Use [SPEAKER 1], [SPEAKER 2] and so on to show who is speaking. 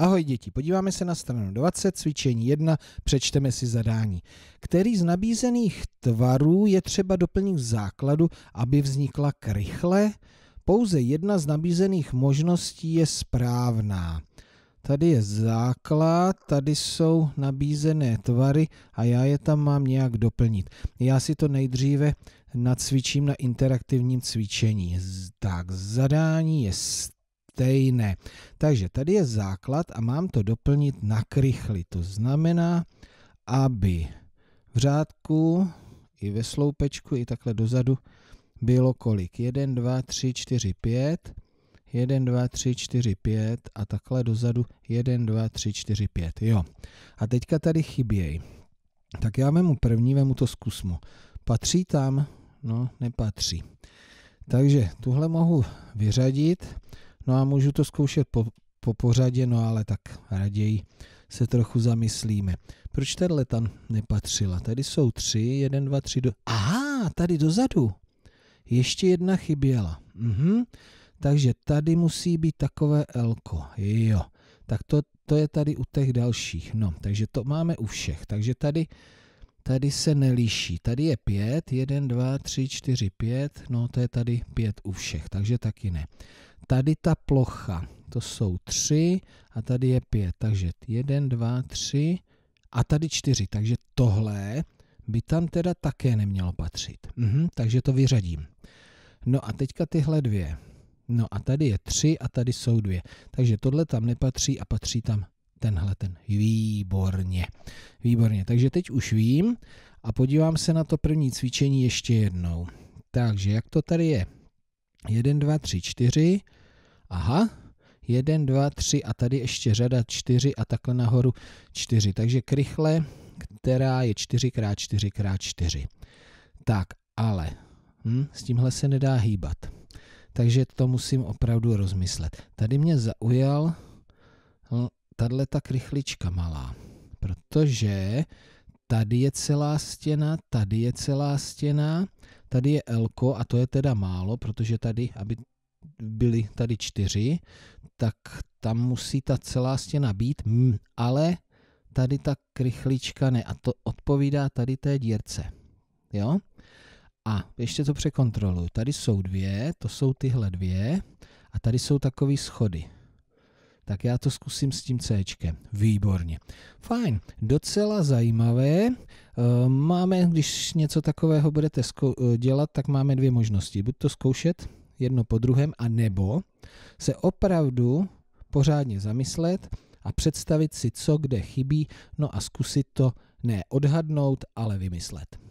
[SPEAKER 1] Ahoj děti, podíváme se na stranu 20, cvičení 1, přečteme si zadání. Který z nabízených tvarů je třeba doplnit v základu, aby vznikla krychle? Pouze jedna z nabízených možností je správná. Tady je základ, tady jsou nabízené tvary a já je tam mám nějak doplnit. Já si to nejdříve nacvičím na interaktivním cvičení. Tak, zadání je stejné. Takže tady je základ a mám to doplnit na krychli. To znamená, aby v řádku i ve sloupečku, i takhle dozadu bylo kolik? 1, 2, 3, 4, 5. 1, 2, 3, 4, 5 a takhle dozadu 1, 2, 3, 4, 5. Jo. A teďka tady chybějí. Tak já vemu první, vemu to zkusmu. Patří tam? No, nepatří. Takže tuhle mohu vyřadit No a můžu to zkoušet po, po pořadě, no ale tak raději se trochu zamyslíme. Proč tenhle tam nepatřila? Tady jsou tři, jeden, dva, tři. Do... Aha, tady dozadu. Ještě jedna chyběla. Mhm. Takže tady musí být takové elko. Jo. Tak to, to je tady u těch dalších. No, takže to máme u všech. Takže tady, tady se nelíší. Tady je pět, jeden, dva, tři, čtyři, pět. No, to je tady pět u všech, takže taky ne tady ta plocha, to jsou 3 a tady je 5, takže 1, 2, 3 a tady 4, takže tohle by tam teda také nemělo patřit. Mhm, takže to vyřadím. No a teďka tyhle dvě. No a tady je 3 a tady jsou dvě. Takže tohle tam nepatří a patří tam tenhle ten. Výborně. Výborně. Takže teď už vím a podívám se na to první cvičení ještě jednou. Takže jak to tady je? 1, 2, 3, 4. Aha, jeden, dva, tři a tady ještě řada čtyři a takhle nahoru čtyři. Takže krychle, která je čtyřikrát čtyřikrát čtyři Tak, ale hm, s tímhle se nedá hýbat. Takže to musím opravdu rozmyslet. Tady mě zaujal hm, tahle ta krychlička malá, protože tady je celá stěna, tady je celá stěna, tady je L a to je teda málo, protože tady, aby byly tady čtyři, tak tam musí ta celá stěna být, ale tady ta krychlička ne a to odpovídá tady té dírce. Jo? A ještě to překontroluji. Tady jsou dvě, to jsou tyhle dvě a tady jsou takové schody. Tak já to zkusím s tím C. Výborně. Fajn, docela zajímavé. Ehm, máme, když něco takového budete dělat, tak máme dvě možnosti. Buď to zkoušet, jedno po druhém, a nebo se opravdu pořádně zamyslet a představit si, co kde chybí, no a zkusit to ne odhadnout, ale vymyslet.